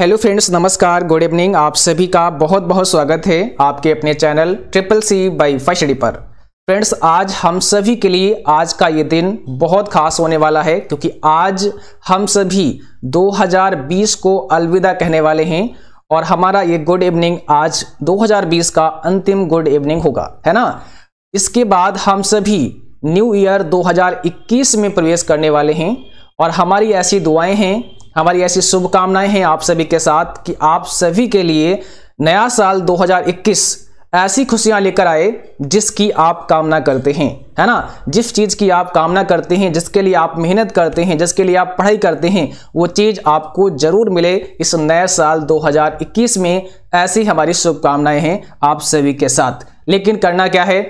hello friends नमस्कार good evening आप सभी का बहुत बहुत स्वागत है आपके अपने चैनल ट्रिपल सी बाई फी पर फ्रेंड्स आज हम सभी के लिए आज का ये दिन बहुत खास होने वाला है क्योंकि आज हम सभी 2020 को अलविदा कहने वाले हैं और हमारा ये गुड इवनिंग आज 2020 का अंतिम गुड इवनिंग होगा है ना इसके बाद हम सभी न्यू ईयर 2021 में प्रवेश करने वाले हैं और हमारी ऐसी दुआएं हैं हमारी ऐसी शुभकामनाएं हैं आप सभी के साथ कि आप सभी के लिए नया साल 2021 ऐसी खुशियां लेकर आए जिसकी आप कामना करते हैं है ना जिस चीज़ की आप कामना करते हैं जिसके लिए आप मेहनत करते हैं जिसके लिए आप पढ़ाई करते हैं वो चीज़ आपको ज़रूर मिले इस नए साल 2021 में ऐसी हमारी शुभकामनाएं हैं आप सभी के साथ लेकिन करना क्या है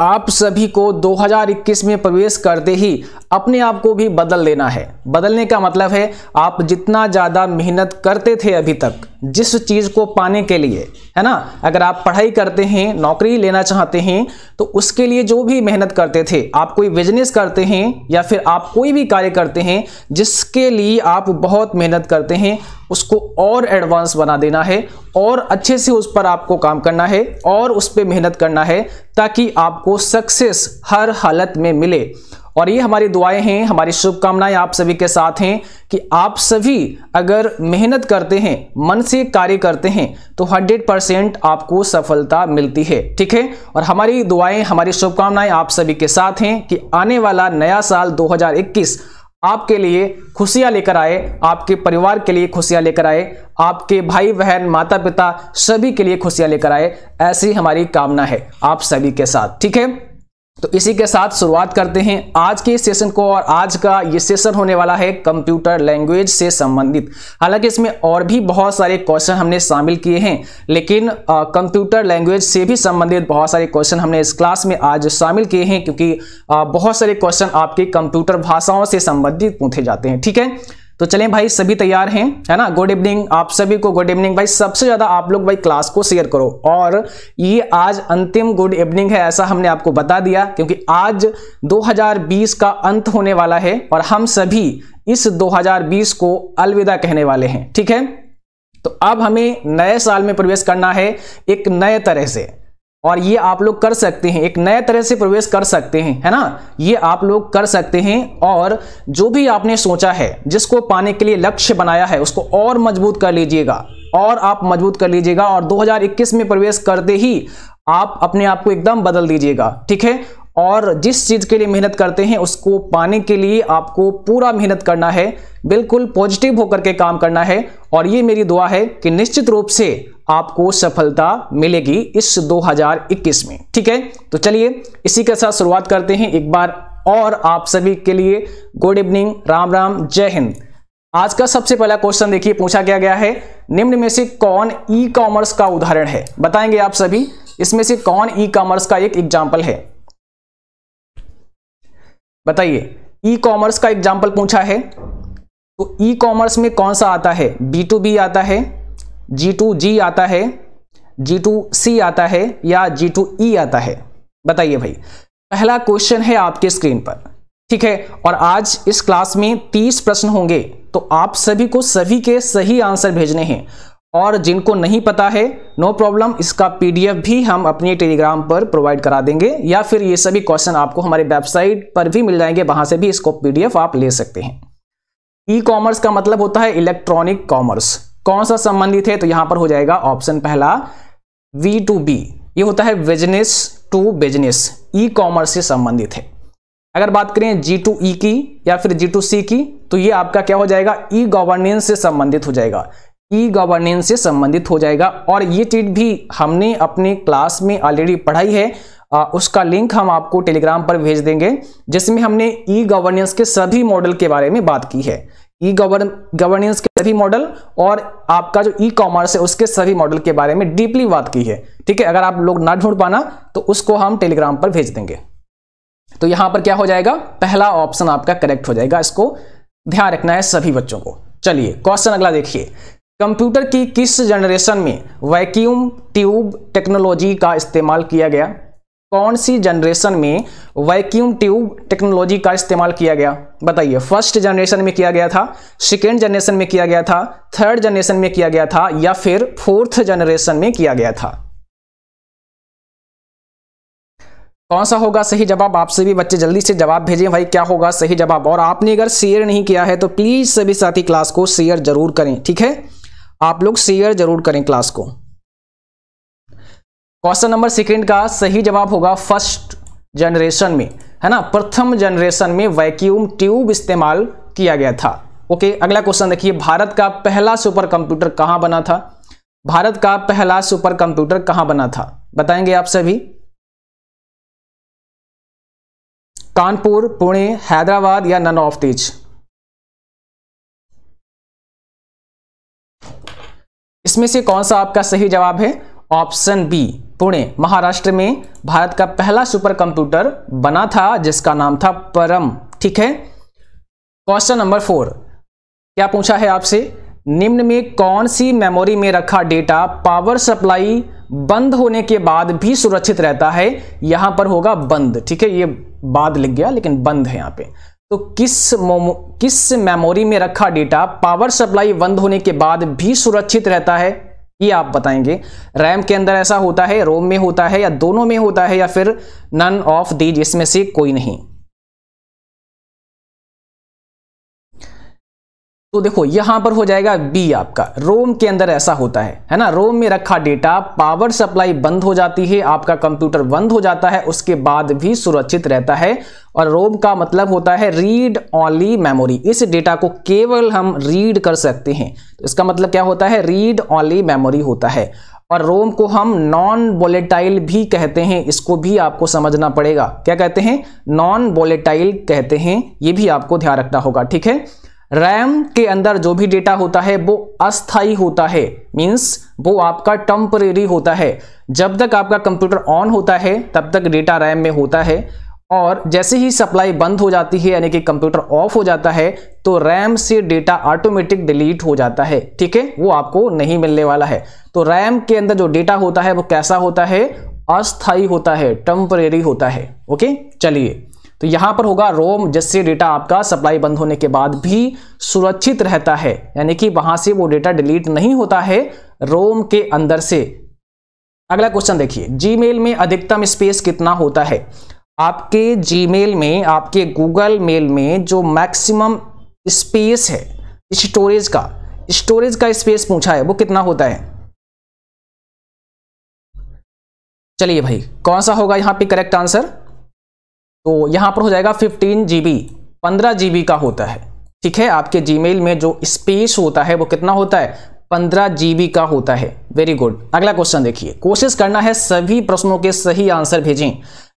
आप सभी को 2021 में प्रवेश करते ही अपने आप को भी बदल देना है बदलने का मतलब है आप जितना ज़्यादा मेहनत करते थे अभी तक जिस चीज़ को पाने के लिए है ना अगर आप पढ़ाई करते हैं नौकरी लेना चाहते हैं तो उसके लिए जो भी मेहनत करते थे आप कोई बिजनेस करते हैं या फिर आप कोई भी कार्य करते हैं जिसके लिए आप बहुत मेहनत करते हैं उसको और एडवांस बना देना है और अच्छे से उस पर आपको काम करना है और उस पर मेहनत करना है ताकि आपको सक्सेस हर हालत में मिले और ये हमारी दुआएं हैं हमारी शुभकामनाएं आप सभी के साथ हैं कि आप सभी अगर मेहनत करते हैं मन से कार्य करते हैं तो 100 परसेंट आपको सफलता मिलती है ठीक है और हमारी दुआएं हमारी शुभकामनाएं आप सभी के साथ हैं कि आने वाला नया साल 2021 आपके लिए खुशियां लेकर आए आपके परिवार के लिए खुशियां लेकर आए आपके भाई बहन माता पिता सभी के लिए खुशियां लेकर आए ऐसी हमारी कामना है आप सभी के साथ ठीक है तो इसी के साथ शुरुआत करते हैं आज के सेशन को और आज का ये सेशन होने वाला है कंप्यूटर लैंग्वेज से संबंधित हालांकि इसमें और भी बहुत सारे क्वेश्चन हमने शामिल किए हैं लेकिन कंप्यूटर लैंग्वेज से भी संबंधित बहुत सारे क्वेश्चन हमने इस क्लास में आज शामिल किए हैं क्योंकि आ, बहुत सारे क्वेश्चन आपके कंप्यूटर भाषाओं से संबंधित पूछे जाते हैं ठीक है तो चलें भाई सभी तैयार हैं है ना गुड इवनिंग आप सभी को गुड इवनिंग भाई सबसे ज़्यादा आप लोग भाई क्लास को शेयर करो और ये आज अंतिम गुड इवनिंग है ऐसा हमने आपको बता दिया क्योंकि आज 2020 का अंत होने वाला है और हम सभी इस 2020 को अलविदा कहने वाले हैं ठीक है तो अब हमें नए साल में प्रवेश करना है एक नए तरह से और ये आप लोग कर सकते हैं एक नए तरह से प्रवेश कर सकते हैं है ना ये आप लोग कर सकते हैं और जो भी आपने सोचा है जिसको पाने के लिए लक्ष्य बनाया है उसको और मजबूत कर लीजिएगा और आप मजबूत कर लीजिएगा और 2021 में प्रवेश करते ही आप अपने आप को एकदम बदल दीजिएगा ठीक है और जिस चीज़ के लिए मेहनत करते हैं उसको पाने के लिए आपको पूरा मेहनत करना है बिल्कुल पॉजिटिव होकर के काम करना है और ये मेरी दुआ है कि निश्चित रूप से आपको सफलता मिलेगी इस 2021 में ठीक है तो चलिए इसी के साथ शुरुआत करते हैं एक बार और आप सभी के लिए गुड इवनिंग राम राम जय हिंद आज का सबसे पहला क्वेश्चन देखिए पूछा क्या गया है निम्न में से कौन ई कॉमर्स का उदाहरण है बताएंगे आप सभी इसमें से कौन ई कॉमर्स का एक एग्जाम्पल है बताइए ई कॉमर्स का एग्जाम्पल पूछा है तो ई कॉमर्स में कौन सा आता है बी टू बी आता है जी टू जी आता है जी टू सी आता है या जी टू ई आता है बताइए भाई पहला क्वेश्चन है आपके स्क्रीन पर ठीक है और आज इस क्लास में तीस प्रश्न होंगे तो आप सभी को सभी के सही आंसर भेजने हैं और जिनको नहीं पता है नो प्रॉब्लम इसका पीडीएफ भी हम अपने टेलीग्राम पर प्रोवाइड करा देंगे या फिर ये सभी क्वेश्चन आपको हमारे वेबसाइट पर भी मिल जाएंगे वहां से भी इसको पीडीएफ आप ले सकते हैं ई e कॉमर्स का मतलब होता है इलेक्ट्रॉनिक कॉमर्स कौन सा संबंधित है तो यहां पर हो जाएगा ऑप्शन पहला वी टू बी ये होता है business to business e commerce से संबंधित है अगर बात करें जी टू ई की या फिर जी टू सी की तो ये आपका क्या हो जाएगा ई गवर्नेंस से संबंधित हो जाएगा ई गवर्नेंस से संबंधित हो जाएगा और ये चीज भी हमने अपने क्लास में ऑलरेडी पढ़ाई है आ, उसका लिंक हम आपको टेलीग्राम पर भेज देंगे जिसमें हमने ई गवर्नेंस के सभी मॉडल के बारे में बात की है ई गवर्न गवर्नेंस के सभी मॉडल और आपका जो ई कॉमर्स है उसके सभी मॉडल के बारे में डीपली बात की है ठीक है अगर आप लोग ना ढूंढ पाना तो उसको हम टेलीग्राम पर भेज देंगे तो यहां पर क्या हो जाएगा पहला ऑप्शन आपका करेक्ट हो जाएगा इसको ध्यान रखना है सभी बच्चों को चलिए क्वेश्चन अगला देखिए कंप्यूटर की किस जनरेशन में वैक्यूम ट्यूब टेक्नोलॉजी का इस्तेमाल किया गया कौन सी जनरेशन में वैक्यूम ट्यूब टेक्नोलॉजी का इस्तेमाल किया गया बताइए फर्स्ट जनरेशन में किया गया था सेकेंड जनरेशन में किया गया था थर्ड जनरेशन में किया गया था या फिर फोर्थ जनरेशन में किया गया था कौन सा होगा सही जवाब आपसे भी बच्चे जल्दी से जवाब भेजें भाई क्या होगा सही जवाब और आपने अगर शेयर नहीं किया है तो प्लीज़ सभी साथी क्लास को शेयर जरूर करें ठीक है आप लोग शेयर जरूर करें क्लास को क्वेश्चन नंबर सेकेंड का सही जवाब होगा फर्स्ट जनरेशन में है ना प्रथम जनरेशन में वैक्यूम ट्यूब इस्तेमाल किया गया था ओके अगला क्वेश्चन देखिए भारत का पहला सुपर कंप्यूटर कहां बना था भारत का पहला सुपर कंप्यूटर कहां बना था बताएंगे आप सभी कानपुर पुणे हैदराबाद या नन ऑफ दीज इसमें से कौन सा आपका सही जवाब है ऑप्शन बी पुणे महाराष्ट्र में भारत का पहला सुपर कंप्यूटर बना था जिसका नाम था परम ठीक है क्वेश्चन नंबर फोर क्या पूछा है आपसे निम्न में कौन सी मेमोरी में रखा डेटा पावर सप्लाई बंद होने के बाद भी सुरक्षित रहता है यहां पर होगा बंद ठीक है ये बाद लिख गया लेकिन बंद है यहां पे तो किस किस मेमोरी में रखा डेटा पावर सप्लाई बंद होने के बाद भी सुरक्षित रहता है ये आप बताएंगे रैम के अंदर ऐसा होता है रोम में होता है या दोनों में होता है या फिर नन ऑफ दी जिसमें से कोई नहीं तो देखो यहां पर हो जाएगा बी आपका रोम के अंदर ऐसा होता है है ना रोम में रखा डेटा पावर सप्लाई बंद हो जाती है आपका कंप्यूटर बंद हो जाता है उसके बाद भी सुरक्षित रहता है और रोम का मतलब होता है रीड ओनली मेमोरी इस डेटा को केवल हम रीड कर सकते हैं तो इसका मतलब क्या होता है रीड ओनली मेमोरी होता है और रोम को हम नॉन वोलेटाइल भी कहते हैं इसको भी आपको समझना पड़ेगा क्या कहते हैं नॉन वोलेटाइल कहते हैं ये भी आपको ध्यान रखना होगा ठीक है रैम के अंदर जो भी डेटा होता है वो अस्थाई होता है मीन्स वो आपका टम्परेरी होता है जब तक आपका कंप्यूटर ऑन होता है तब तक डेटा रैम में होता है और जैसे ही सप्लाई बंद हो जाती है यानी कि कंप्यूटर ऑफ हो जाता है तो रैम से डेटा ऑटोमेटिक डिलीट हो जाता है ठीक है वो आपको नहीं मिलने वाला है तो रैम के अंदर जो डेटा होता है वो कैसा होता है अस्थाई होता है टम्परेरी होता है ओके चलिए तो यहां पर होगा रोम जिससे डेटा आपका सप्लाई बंद होने के बाद भी सुरक्षित रहता है यानी कि वहां से वो डेटा डिलीट नहीं होता है रोम के अंदर से अगला क्वेश्चन देखिए जीमेल में अधिकतम स्पेस कितना होता है आपके जीमेल में आपके गूगल मेल में जो मैक्सिमम स्पेस है स्टोरेज का स्टोरेज का स्पेस पूछा है वो कितना होता है चलिए भाई कौन सा होगा यहां पे करेक्ट आंसर तो यहाँ पर हो जाएगा फिफ्टीन जी बी पंद्रह जी बी का होता है ठीक है आपके जीमेल में जो स्पेस होता है वो कितना होता है पंद्रह जीबी का होता है वेरी गुड अगला क्वेश्चन देखिए कोशिश करना है सभी प्रश्नों के सही आंसर भेजें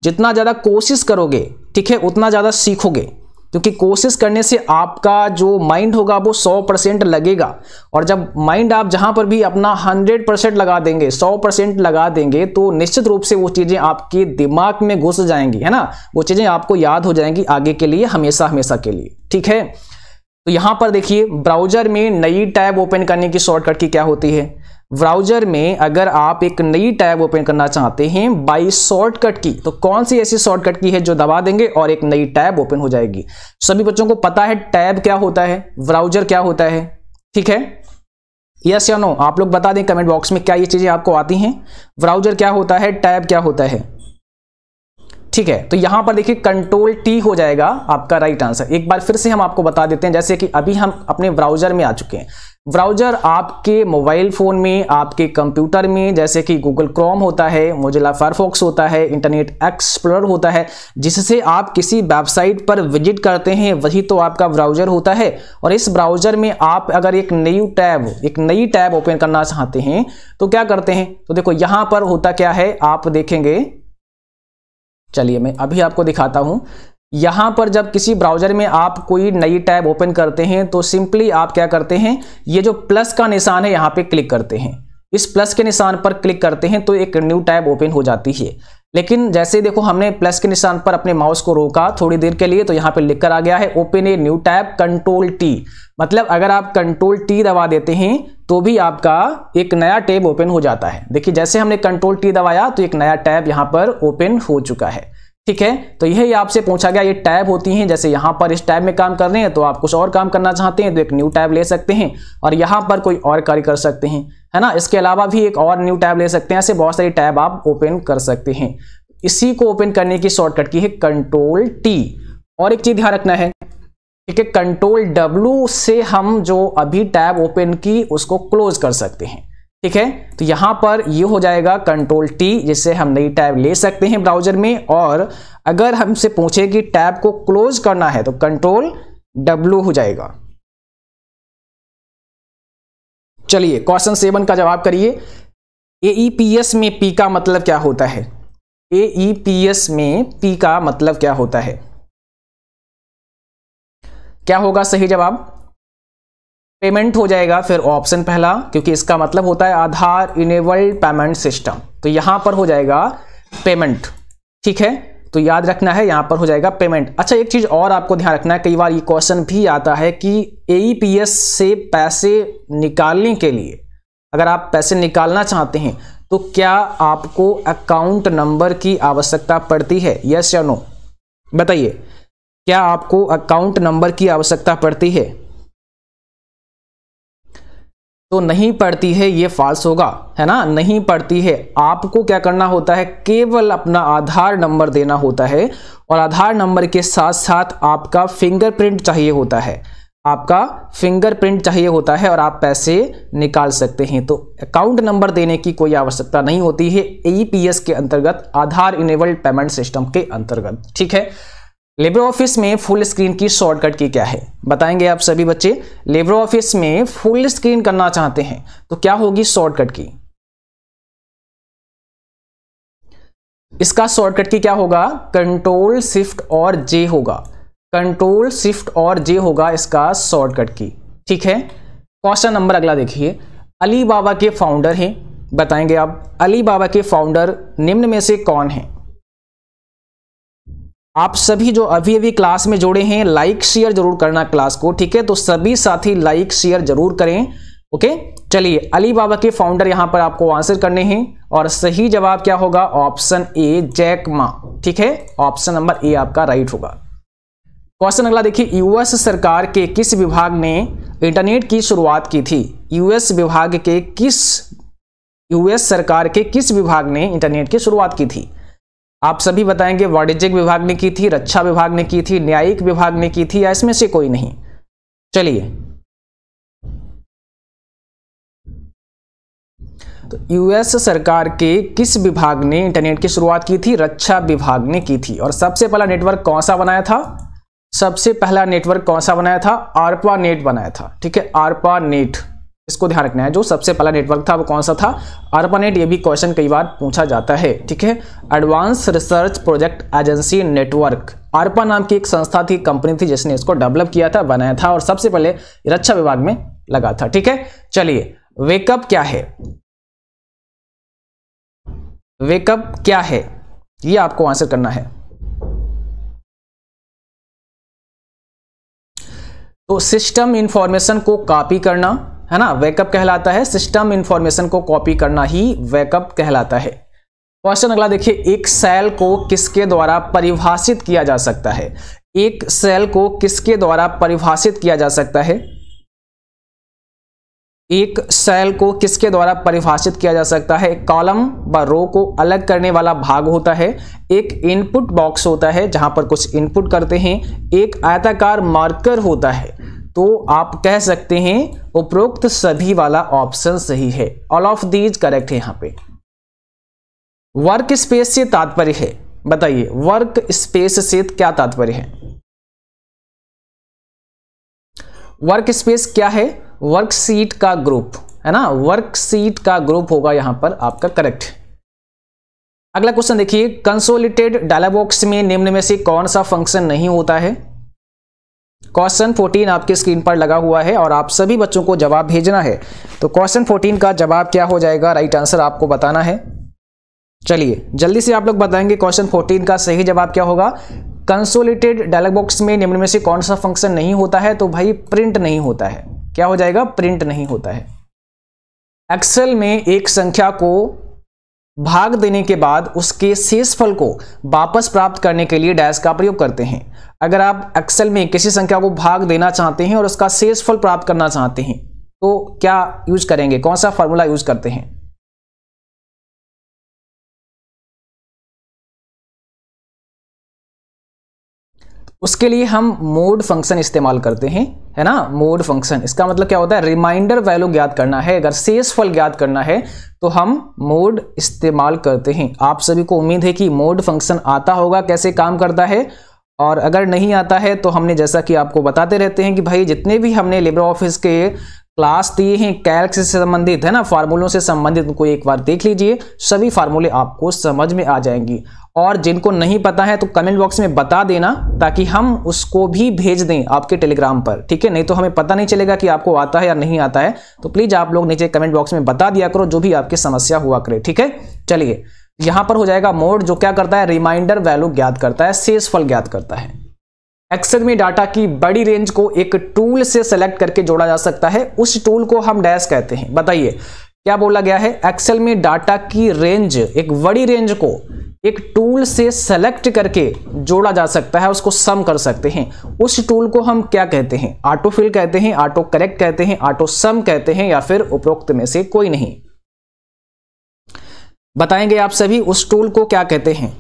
जितना ज़्यादा कोशिश करोगे ठीक है उतना ज़्यादा सीखोगे क्योंकि कोशिश करने से आपका जो माइंड होगा वो 100 परसेंट लगेगा और जब माइंड आप जहां पर भी अपना 100 परसेंट लगा देंगे 100 परसेंट लगा देंगे तो निश्चित रूप से वो चीज़ें आपके दिमाग में घुस जाएंगी है ना वो चीज़ें आपको याद हो जाएंगी आगे के लिए हमेशा हमेशा के लिए ठीक है तो यहां पर देखिए ब्राउजर में नई टैब ओपन करने की शॉर्टकट की क्या होती है ब्राउजर में अगर आप एक नई टैब ओपन करना चाहते हैं बाई शॉर्टकट की तो कौन सी ऐसी शॉर्टकट की है जो दबा देंगे और एक नई टैब ओपन हो जाएगी सभी बच्चों को पता है टैब क्या होता है ब्राउजर क्या होता है ठीक है यस या नो आप लोग बता दें कमेंट बॉक्स में क्या ये चीज़ें आपको आती हैं ब्राउजर क्या होता है टैब क्या होता है ठीक है तो यहां पर देखिए कंट्रोल टी हो जाएगा आपका राइट आंसर एक बार फिर से हम आपको बता देते हैं जैसे कि अभी हम अपने ब्राउजर में आ चुके हैं ब्राउजर आपके मोबाइल फ़ोन में आपके कंप्यूटर में जैसे कि गूगल क्रोम होता है मोजिला फायरफॉक्स होता है इंटरनेट एक्सप्लोर होता है जिससे आप किसी वेबसाइट पर विजिट करते हैं वही तो आपका ब्राउजर होता है और इस ब्राउजर में आप अगर एक नई टैब एक नई टैब ओपन करना चाहते हैं तो क्या करते हैं तो देखो यहाँ पर होता क्या है आप देखेंगे चलिए मैं अभी आपको दिखाता हूं यहाँ पर जब किसी ब्राउजर में आप कोई नई टैब ओपन करते हैं तो सिंपली आप क्या करते हैं ये जो प्लस का निशान है यहाँ पे क्लिक करते हैं इस प्लस के निशान पर क्लिक करते हैं तो एक न्यू टैब ओपन हो जाती है लेकिन जैसे देखो हमने प्लस के निशान पर अपने माउस को रोका थोड़ी देर के लिए तो यहाँ पे लिखकर आ गया है open a new tab control T मतलब अगर आप कंट्रोल टी दबा देते हैं तो भी आपका एक नया टैब ओपन हो जाता है देखिए जैसे हमने कंट्रोल टी दबाया तो एक नया टैब यहाँ पर ओपन हो चुका है ठीक है तो यही आपसे पूछा गया ये टैब होती हैं जैसे यहाँ पर इस टैब में काम कर रहे हैं तो आप कुछ और काम करना चाहते हैं तो एक न्यू टैब ले सकते हैं और यहाँ पर कोई और कार्य कर सकते हैं है ना इसके अलावा भी एक और न्यू टैब ले सकते हैं ऐसे बहुत सारी टैब आप ओपन कर सकते हैं इसी को ओपन करने की शॉर्टकट की है कंट्रोल टी और एक चीज ध्यान रखना है ठीक है कंट्रोल डब्ल्यू से हम जो अभी टैब ओपन की उसको क्लोज कर सकते हैं ठीक है तो यहां पर ये हो जाएगा कंट्रोल टी जिससे हम नई टैब ले सकते हैं ब्राउजर में और अगर हमसे पूछे कि टैब को क्लोज करना है तो कंट्रोल डब्ल्यू हो जाएगा चलिए क्वेश्चन सेवन का जवाब करिए एईपीएस e में पी का मतलब क्या होता है एईपीएस e में पी का मतलब क्या होता है क्या होगा सही जवाब पेमेंट हो जाएगा फिर ऑप्शन पहला क्योंकि इसका मतलब होता है आधार इनेबल्ड पेमेंट सिस्टम तो यहां पर हो जाएगा पेमेंट ठीक है तो याद रखना है यहां पर हो जाएगा पेमेंट अच्छा एक चीज और आपको ध्यान रखना है कई बार ये क्वेश्चन भी आता है कि एईपीएस e से पैसे निकालने के लिए अगर आप पैसे निकालना चाहते हैं तो क्या आपको अकाउंट नंबर की आवश्यकता पड़ती है यस या नो बताइए क्या आपको अकाउंट नंबर की आवश्यकता पड़ती है तो नहीं पढ़ती है ये फॉल्स होगा है ना नहीं पढ़ती है आपको क्या करना होता है केवल अपना आधार नंबर देना होता है और आधार नंबर के साथ साथ आपका फिंगरप्रिंट चाहिए होता है आपका फिंगरप्रिंट चाहिए होता है और आप पैसे निकाल सकते हैं तो अकाउंट नंबर देने की कोई आवश्यकता नहीं होती है ई के अंतर्गत आधार इनेबल्ड पेमेंट सिस्टम के अंतर्गत ठीक है लेबर ऑफिस में फुल स्क्रीन की शॉर्टकट की क्या है बताएंगे आप सभी बच्चे लेबर ऑफिस में फुल स्क्रीन करना चाहते हैं तो क्या होगी शॉर्टकट की इसका शॉर्टकट की क्या होगा कंट्रोल शिफ्ट और जे होगा कंट्रोल शिफ्ट और जे होगा इसका शॉर्टकट की ठीक है क्वेश्चन नंबर अगला देखिए अली बाबा के फाउंडर हैं बताएंगे आप अली बाबा के फाउंडर निम्न में से कौन है आप सभी जो अभी अभी क्लास में जोड़े हैं लाइक शेयर जरूर करना क्लास को ठीक है तो सभी साथी लाइक शेयर जरूर करें ओके चलिए अली बाबा के फाउंडर यहां पर आपको आंसर करने हैं और सही जवाब क्या होगा ऑप्शन ए जैक मा ठीक है ऑप्शन नंबर ए आपका राइट होगा क्वेश्चन अगला देखिए यूएस सरकार के किस विभाग ने इंटरनेट की शुरुआत की थी यूएस विभाग के किस यूएस सरकार के किस विभाग ने इंटरनेट की शुरुआत की थी आप सभी बताएंगे वाणिज्यिक विभाग ने की थी रक्षा विभाग ने की थी न्यायिक विभाग ने की थी या इसमें से कोई नहीं चलिए तो यूएस सरकार के किस विभाग ने इंटरनेट की शुरुआत की थी रक्षा विभाग ने की थी और सबसे पहला नेटवर्क कौन सा बनाया था सबसे पहला नेटवर्क कौन सा बनाया था आरपा नेट बनाया था ठीक है आरपा नेट इसको ध्यान रखना है जो सबसे पहला नेटवर्क था वो कौन सा था अर्पनेट ये भी क्वेश्चन कई बार पूछा जाता है ठीक है advance research project agency network ARPA नाम की एक संस्था थी कंपनी थी जिसने इसको डेवलप किया था बनाया था और सबसे पहले रक्षा विभाग में लगा था ठीक है चलिए वेकअप क्या है वेकअप क्या है ये आपको आंसर करना है तो सिस्टम इंफॉर्मेशन को कॉपी करना है ना वैकअप कहलाता है सिस्टम इंफॉर्मेशन को कॉपी करना ही वैकअप कहलाता है क्वेश्चन अगला देखिए एक सेल को किसके द्वारा परिभाषित किया जा सकता है एक सेल को किसके द्वारा परिभाषित किया जा सकता है एक सेल को किसके द्वारा परिभाषित किया जा सकता है कॉलम व रो को अलग करने वाला भाग होता है एक इनपुट बॉक्स होता है जहां पर कुछ इनपुट करते हैं एक आयताकार मार्कर होता है तो आप कह सकते हैं उपरोक्त सभी वाला ऑप्शन सही है ऑल ऑफ दीज करेक्ट है यहां पे वर्क स्पेस से तात्पर्य है बताइए वर्क स्पेस से क्या तात्पर्य है वर्क स्पेस क्या है वर्क सीट का ग्रुप है ना वर्क सीट का ग्रुप होगा यहां पर आपका करेक्ट अगला क्वेश्चन देखिए कंसोलिटेड डायलॉग बॉक्स में निम्न में से कौन सा फंक्शन नहीं होता है क्वेश्चन 14 आपके स्क्रीन पर लगा हुआ है और आप सभी बच्चों को जवाब भेजना है तो क्वेश्चन 14 का जवाब क्या हो जाएगा राइट आंसर आपको बताना है चलिए जल्दी से आप लोग बताएंगे क्वेश्चन 14 का सही जवाब क्या होगा कंसोलिटेड डायलॉग बॉक्स में निम्न में से कौन सा फंक्शन नहीं होता है तो भाई प्रिंट नहीं होता है क्या हो जाएगा प्रिंट नहीं होता है एक्सेल में एक संख्या को भाग देने के बाद उसके शेषफल को वापस प्राप्त करने के लिए डैश का प्रयोग करते हैं अगर आप एक्सेल में किसी संख्या को भाग देना चाहते हैं और उसका शेषफल प्राप्त करना चाहते हैं तो क्या यूज करेंगे कौन सा फॉर्मूला यूज करते हैं उसके लिए हम मोड फंक्शन इस्तेमाल करते हैं है ना मोड फंक्शन इसका मतलब क्या होता है रिमाइंडर वैल्यू ज्ञात करना है अगर शेष फल ज्ञात करना है तो हम मोड इस्तेमाल करते हैं आप सभी को उम्मीद है कि मोड फंक्शन आता होगा कैसे काम करता है और अगर नहीं आता है तो हमने जैसा कि आपको बताते रहते हैं कि भाई जितने भी हमने लेबर ऑफिस के क्लास दिए हैं कैल्क से संबंधित है ना फार्मूलों से संबंधित उनको एक बार देख लीजिए सभी फार्मूले आपको समझ में आ जाएंगी और जिनको नहीं पता है तो कमेंट बॉक्स में बता देना ताकि हम उसको भी भेज दें आपके टेलीग्राम पर ठीक है नहीं तो हमें पता नहीं चलेगा कि आपको आता है या नहीं आता है तो प्लीज़ आप लोग नीचे कमेंट बॉक्स में बता दिया करो जो भी आपकी समस्या हुआ करे ठीक है चलिए यहां पर हो जाएगा मोड जो क्या करता है रिमाइंडर वैल्यू ज्ञात करता है सेसफल ज्ञात करता है एक्सेल में डाटा की बड़ी रेंज को एक टूल से सेलेक्ट करके जोड़ा जा सकता है उस टूल को हम डैश कहते हैं बताइए क्या बोला गया है एक्सेल में डाटा की रेंज एक बड़ी रेंज को एक टूल से सेलेक्ट करके जोड़ा जा सकता है उसको सम कर सकते हैं उस टूल को हम क्या कहते हैं ऑटो फिल कहते हैं ऑटो करेक्ट कहते हैं ऑटो सम कहते हैं या फिर उपरोक्त में से कोई नहीं बताएंगे आप सभी उस टूल को क्या कहते हैं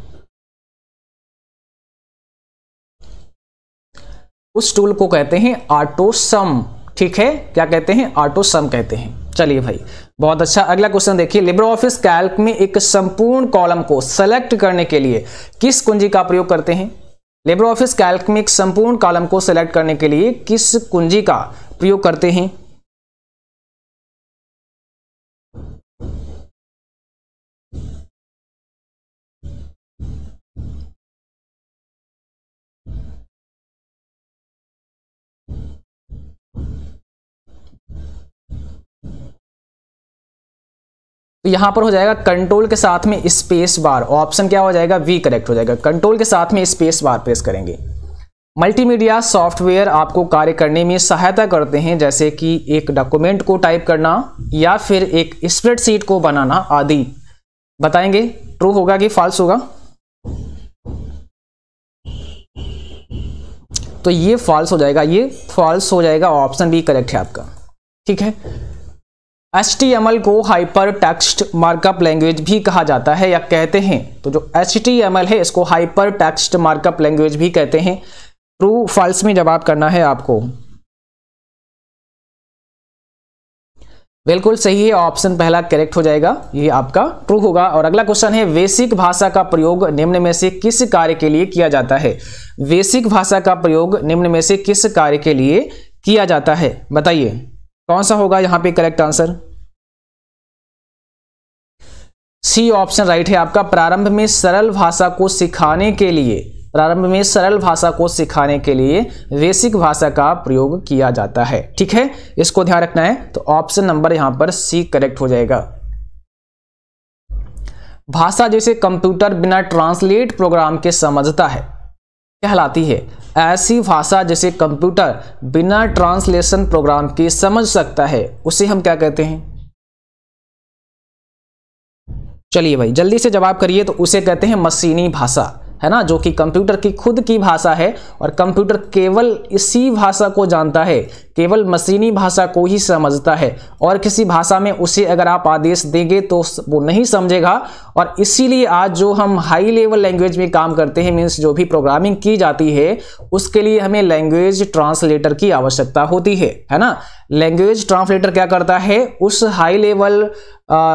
उस टूल को कहते हैं ऑटो सम ठीक है क्या कहते हैं ऑटो सम कहते हैं चलिए भाई बहुत अच्छा अगला क्वेश्चन देखिए लिब्रो ऑफिस कैल्क में एक संपूर्ण कॉलम को सेलेक्ट करने के लिए किस कुंजी का प्रयोग करते हैं लिब्रो ऑफिस कैल्क में एक संपूर्ण कॉलम को सेलेक्ट करने के लिए किस कुंजी का प्रयोग करते हैं तो यहां पर हो जाएगा कंट्रोल के साथ में स्पेस बार ऑप्शन क्या हो जाएगा वी करेक्ट हो जाएगा कंट्रोल के साथ में स्पेस बार प्रेस करेंगे मल्टीमीडिया सॉफ्टवेयर आपको कार्य करने में सहायता करते हैं जैसे कि एक डॉक्यूमेंट को टाइप करना या फिर एक स्प्रेडशीट को बनाना आदि बताएंगे ट्रू होगा कि फॉल्स होगा तो ये फॉल्स हो जाएगा ये फॉल्स हो जाएगा ऑप्शन बी करेक्ट है आपका ठीक है एच टी को हाइपर टेक्स्ट मार्कअप लैंग्वेज भी कहा जाता है या कहते हैं तो जो एच टी है इसको हाइपर टेक्स्ट मार्कअप लैंग्वेज भी कहते हैं ट्रू फॉल्स में जवाब करना है आपको बिल्कुल सही है ऑप्शन पहला करेक्ट हो जाएगा ये आपका ट्रू होगा और अगला क्वेश्चन है वेसिक भाषा का प्रयोग निम्न में से किस कार्य के लिए किया जाता है वेसिक भाषा का प्रयोग निम्न में से किस कार्य के लिए किया जाता है बताइए कौन सा होगा यहां पे correct answer C option right है आपका प्रारंभ में सरल भाषा को सिखाने के लिए प्रारंभ में सरल भाषा को सिखाने के लिए वेसिक भाषा का प्रयोग किया जाता है ठीक है इसको ध्यान रखना है तो ऑप्शन नंबर यहां पर सी करेक्ट हो जाएगा भाषा जैसे कंप्यूटर बिना ट्रांसलेट प्रोग्राम के समझता है कहलाती है ऐसी भाषा जिसे कंप्यूटर बिना ट्रांसलेशन प्रोग्राम के समझ सकता है उसे हम क्या कहते हैं चलिए भाई जल्दी से जवाब करिए तो उसे कहते हैं मशीनी भाषा है ना जो कि कंप्यूटर की खुद की भाषा है और कंप्यूटर केवल इसी भाषा को जानता है केवल मशीनी भाषा को ही समझता है और किसी भाषा में उसे अगर आप आदेश देंगे तो वो नहीं समझेगा और इसीलिए आज जो हम हाई लेवल लैंग्वेज में काम करते हैं मीन्स जो भी प्रोग्रामिंग की जाती है उसके लिए हमें लैंग्वेज ट्रांसलेटर की आवश्यकता होती है है ना लैंग्वेज ट्रांसलेटर क्या करता है उस हाई लेवल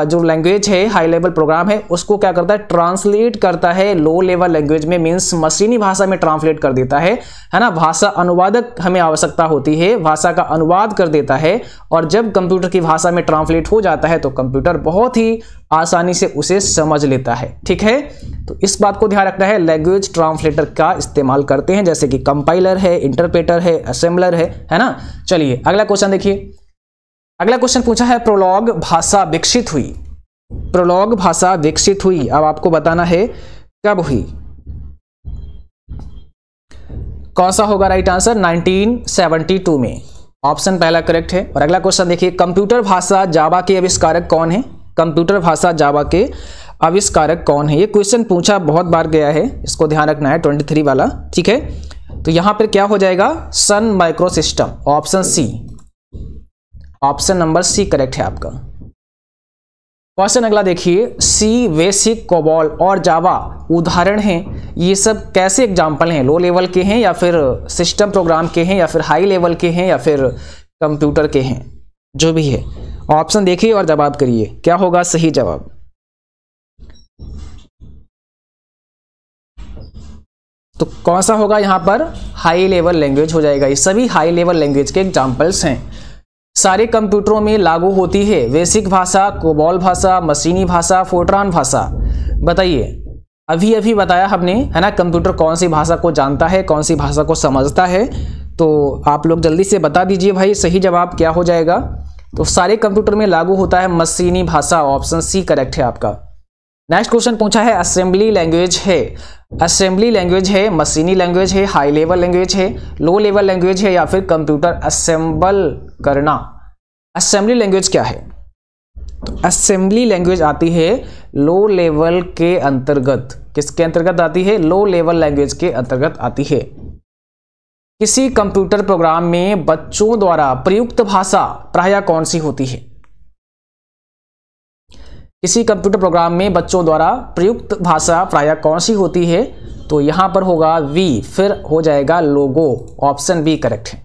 जो लैंग्वेज है हाई लेवल प्रोग्राम है उसको क्या करता है ट्रांसलेट करता है लो लेवल लैंग्वेज में मीन्स मशीनी भाषा में ट्रांसलेट कर देता है है ना भाषा अनुवादक हमें आवश्यकता होती है भाषा का अनुवाद कर देता है और जब कंप्यूटर की भाषा में ट्रांसलेट हो जाता है तो कंप्यूटर बहुत ही आसानी से उसे समझ लेता है ठीक है तो इस बात को ध्यान रखना है लैंग्वेज ट्रांसलेटर का इस्तेमाल करते हैं जैसे कि कंपाइलर है इंटरप्रेटर है असेंबलर है है ना चलिए अगला क्वेश्चन देखिए देखिए अगला क्वेश्चन पूछा है प्रोलॉग भाषा विकसित हुई प्रोलॉग भाषा विकसित हुई अब आपको बताना है कब हुई कौन सा होगा राइट आंसर 1972 में ऑप्शन पहला करेक्ट है और अगला क्वेश्चन देखिए कंप्यूटर भाषा जावा के आविष्कारक कौन है कंप्यूटर भाषा जावा के आविष्कारक कौन है ये क्वेश्चन पूछा बहुत बार गया है इसको ध्यान रखना है ट्वेंटी वाला ठीक है तो यहां पर क्या हो जाएगा Sun Microsystem option C option number C correct है आपका क्वेश्चन अगला देखिए सी बेसिक कोबॉल और जावा उदाहरण हैं ये सब कैसे एग्जाम्पल हैं लो लेवल के हैं या फिर सिस्टम प्रोग्राम के हैं या फिर हाई लेवल के हैं या फिर कंप्यूटर के हैं जो भी है ऑप्शन देखिए और जवाब करिए क्या होगा सही जवाब तो कौन सा होगा यहाँ पर हाई लेवल लैंग्वेज हो जाएगा ये सभी हाई लेवल लैंग्वेज के एग्जाम्पल्स हैं सारे कंप्यूटरों में लागू होती है वैसिक भाषा कोबॉल भाषा मशीनी भाषा फोट्रॉन भाषा बताइए अभी अभी बताया हमने है ना कंप्यूटर कौन सी भाषा को जानता है कौन सी भाषा को समझता है तो आप लोग जल्दी से बता दीजिए भाई सही जवाब क्या हो जाएगा तो सारे कंप्यूटर में लागू होता है मशीनी भाषा ऑप्शन सी करेक्ट है आपका नेक्स्ट क्वेश्चन पूछा है असेंबली लैंग्वेज है असेंबली लैंग्वेज है मशीनी लैंग्वेज है हाई लेवल लैंग्वेज है लो लेवल लैंग्वेज है या फिर कंप्यूटर असेंबल करना असेंबली लैंग्वेज क्या है तो असेंबली लैंग्वेज आती है लो लेवल के अंतर्गत किसके अंतर्गत आती है लो लेवल लैंग्वेज के अंतर्गत आती है किसी कंप्यूटर प्रोग्राम में बच्चों द्वारा प्रयुक्त भाषा प्राय कौन सी होती है इसी कंप्यूटर प्रोग्राम में बच्चों द्वारा प्रयुक्त भाषा प्रायः कौन सी होती है तो यहाँ पर होगा वी फिर हो जाएगा लोगो ऑप्शन बी करेक्ट है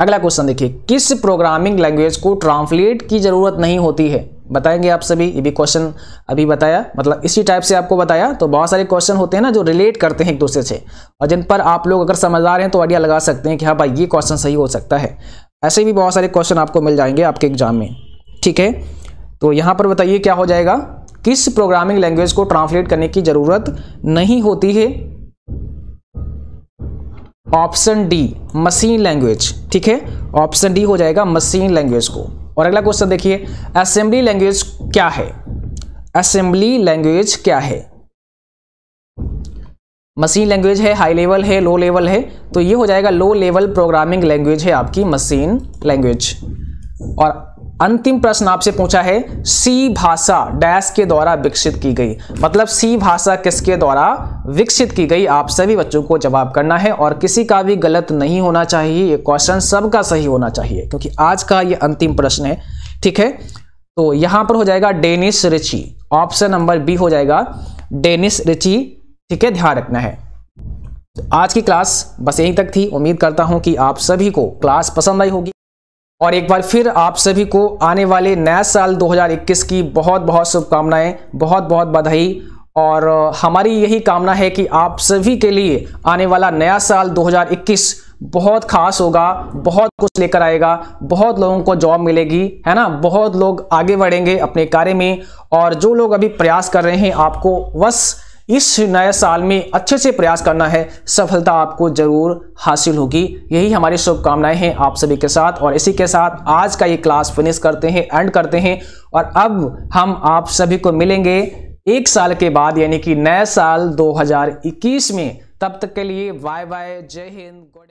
अगला क्वेश्चन देखिए किस प्रोग्रामिंग लैंग्वेज को ट्रांसलेट की ज़रूरत नहीं होती है बताएंगे आप सभी ये भी क्वेश्चन अभी बताया मतलब इसी टाइप से आपको बताया तो बहुत सारे क्वेश्चन होते हैं ना जो रिलेट करते हैं एक दूसरे से और जिन पर आप लोग अगर समझदार हैं तो आइडिया लगा सकते हैं कि हाँ भाई ये क्वेश्चन सही हो सकता है ऐसे भी बहुत सारे क्वेश्चन आपको मिल जाएंगे आपके एग्जाम में ठीक है तो यहां पर बताइए क्या हो जाएगा किस प्रोग्रामिंग लैंग्वेज को ट्रांसलेट करने की ज़रूरत नहीं होती है ऑप्शन डी मशीन लैंग्वेज ठीक है ऑप्शन डी हो जाएगा मशीन लैंग्वेज को और अगला क्वेश्चन देखिए असेंबली लैंग्वेज क्या है असेंबली लैंग्वेज क्या है मशीन लैंग्वेज है हाई लेवल है लो लेवल है तो ये हो जाएगा लो लेवल प्रोग्रामिंग लैंग्वेज है आपकी मशीन लैंग्वेज और अंतिम प्रश्न आपसे पूछा है सी भाषा डैश के द्वारा विकसित की गई मतलब सी भाषा किसके द्वारा विकसित की गई आप सभी बच्चों को जवाब करना है और किसी का भी गलत नहीं होना चाहिए ये क्वेश्चन सबका सही होना चाहिए क्योंकि आज का ये अंतिम प्रश्न है ठीक है तो यहां पर हो जाएगा Dennis Ritchie option number B हो जाएगा डेनिस रिची ठीक है ध्यान रखना है आज की क्लास बस यहीं तक थी उम्मीद करता हूं कि आप सभी को क्लास पसंद आई होगी और एक बार फिर आप सभी को आने वाले नया साल 2021 की बहुत बहुत शुभकामनाएं बहुत बहुत बधाई और हमारी यही कामना है कि आप सभी के लिए आने वाला नया साल 2021 बहुत खास होगा बहुत कुछ लेकर आएगा बहुत लोगों को जॉब मिलेगी है ना बहुत लोग आगे बढ़ेंगे अपने कार्य में और जो लोग अभी प्रयास कर रहे हैं आपको बस इस नए साल में अच्छे से प्रयास करना है सफलता आपको जरूर हासिल होगी यही हमारी शुभकामनाएं हैं आप सभी के साथ और इसी के साथ आज का ये क्लास फिनिश करते हैं एंड करते हैं और अब हम आप सभी को मिलेंगे एक साल के बाद यानी कि नए साल 2021 में तब तक के लिए बाय बाय जय हिंद